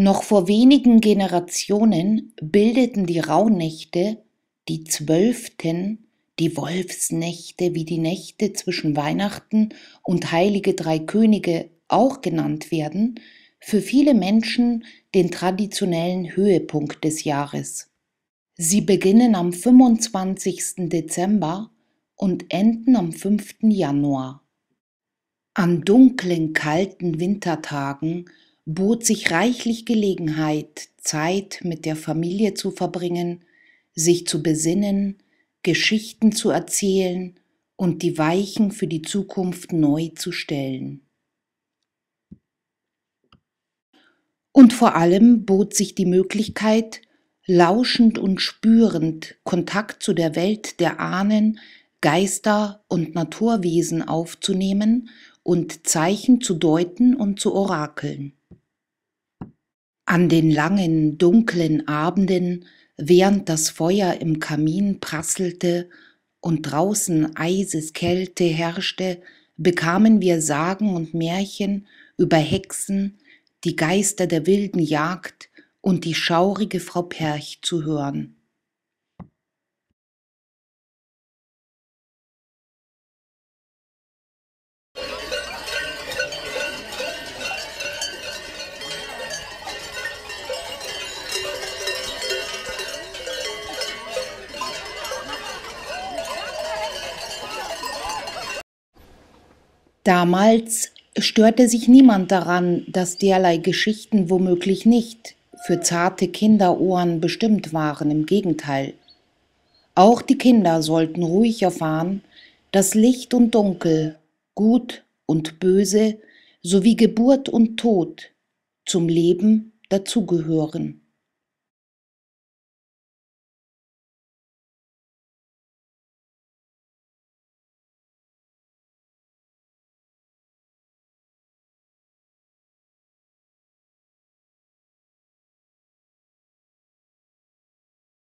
Noch vor wenigen Generationen bildeten die Rauhnächte, die Zwölften, die Wolfsnächte wie die Nächte zwischen Weihnachten und Heilige Drei Könige auch genannt werden, für viele Menschen den traditionellen Höhepunkt des Jahres. Sie beginnen am 25. Dezember und enden am 5. Januar. An dunklen, kalten Wintertagen bot sich reichlich Gelegenheit, Zeit mit der Familie zu verbringen, sich zu besinnen, Geschichten zu erzählen und die Weichen für die Zukunft neu zu stellen. Und vor allem bot sich die Möglichkeit, lauschend und spürend Kontakt zu der Welt der Ahnen, Geister und Naturwesen aufzunehmen und Zeichen zu deuten und zu orakeln. An den langen, dunklen Abenden, während das Feuer im Kamin prasselte und draußen Eiseskälte herrschte, bekamen wir Sagen und Märchen über Hexen, die Geister der wilden Jagd und die schaurige Frau Perch zu hören. Damals störte sich niemand daran, dass derlei Geschichten womöglich nicht für zarte Kinderohren bestimmt waren, im Gegenteil. Auch die Kinder sollten ruhig erfahren, dass Licht und Dunkel, Gut und Böse sowie Geburt und Tod zum Leben dazugehören.